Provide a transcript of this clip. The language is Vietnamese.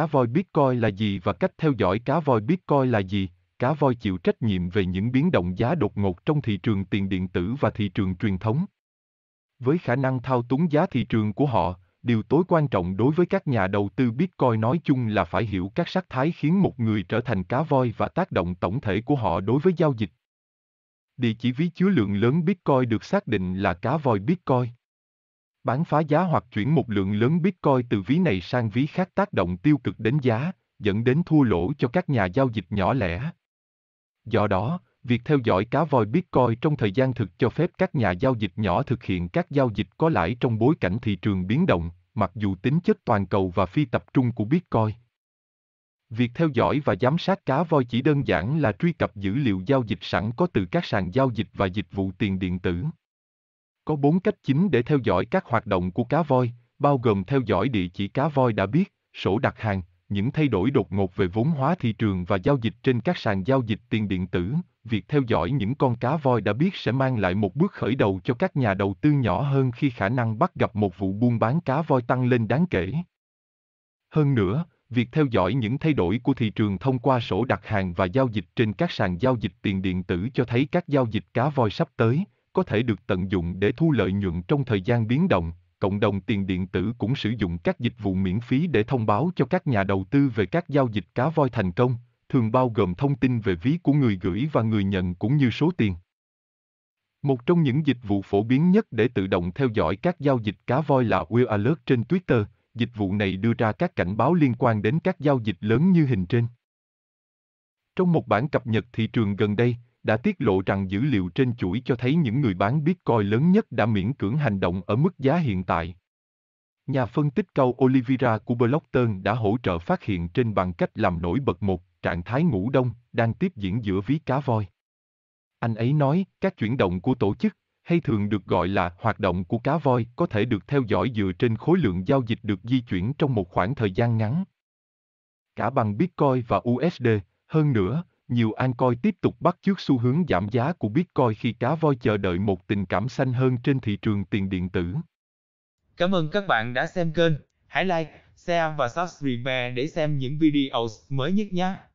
cá voi Bitcoin là gì và cách theo dõi cá voi Bitcoin là gì. Cá voi chịu trách nhiệm về những biến động giá đột ngột trong thị trường tiền điện tử và thị trường truyền thống. Với khả năng thao túng giá thị trường của họ, điều tối quan trọng đối với các nhà đầu tư Bitcoin nói chung là phải hiểu các sắc thái khiến một người trở thành cá voi và tác động tổng thể của họ đối với giao dịch. Địa chỉ ví chứa lượng lớn Bitcoin được xác định là cá voi Bitcoin. Bán phá giá hoặc chuyển một lượng lớn Bitcoin từ ví này sang ví khác tác động tiêu cực đến giá, dẫn đến thua lỗ cho các nhà giao dịch nhỏ lẻ. Do đó, việc theo dõi cá voi Bitcoin trong thời gian thực cho phép các nhà giao dịch nhỏ thực hiện các giao dịch có lãi trong bối cảnh thị trường biến động, mặc dù tính chất toàn cầu và phi tập trung của Bitcoin. Việc theo dõi và giám sát cá voi chỉ đơn giản là truy cập dữ liệu giao dịch sẵn có từ các sàn giao dịch và dịch vụ tiền điện tử. Có bốn cách chính để theo dõi các hoạt động của cá voi, bao gồm theo dõi địa chỉ cá voi đã biết, sổ đặt hàng, những thay đổi đột ngột về vốn hóa thị trường và giao dịch trên các sàn giao dịch tiền điện tử, việc theo dõi những con cá voi đã biết sẽ mang lại một bước khởi đầu cho các nhà đầu tư nhỏ hơn khi khả năng bắt gặp một vụ buôn bán cá voi tăng lên đáng kể. Hơn nữa, việc theo dõi những thay đổi của thị trường thông qua sổ đặt hàng và giao dịch trên các sàn giao dịch tiền điện tử cho thấy các giao dịch cá voi sắp tới, có thể được tận dụng để thu lợi nhuận trong thời gian biến động. Cộng đồng tiền điện tử cũng sử dụng các dịch vụ miễn phí để thông báo cho các nhà đầu tư về các giao dịch cá voi thành công, thường bao gồm thông tin về ví của người gửi và người nhận cũng như số tiền. Một trong những dịch vụ phổ biến nhất để tự động theo dõi các giao dịch cá voi là Wheel Alert trên Twitter, dịch vụ này đưa ra các cảnh báo liên quan đến các giao dịch lớn như hình trên. Trong một bản cập nhật thị trường gần đây, đã tiết lộ rằng dữ liệu trên chuỗi cho thấy những người bán Bitcoin lớn nhất đã miễn cưỡng hành động ở mức giá hiện tại. Nhà phân tích Cao Olivera của Blockton đã hỗ trợ phát hiện trên bằng cách làm nổi bật một trạng thái ngủ đông đang tiếp diễn giữa ví cá voi. Anh ấy nói, các chuyển động của tổ chức, hay thường được gọi là hoạt động của cá voi có thể được theo dõi dựa trên khối lượng giao dịch được di chuyển trong một khoảng thời gian ngắn. Cả bằng Bitcoin và USD, hơn nữa, nhiều an coi tiếp tục bắt chước xu hướng giảm giá của Bitcoin khi cá voi chờ đợi một tình cảm xanh hơn trên thị trường tiền điện tử. Cảm ơn các bạn đã xem kênh. Hãy like, share và subscribe để xem những video mới nhất nhé.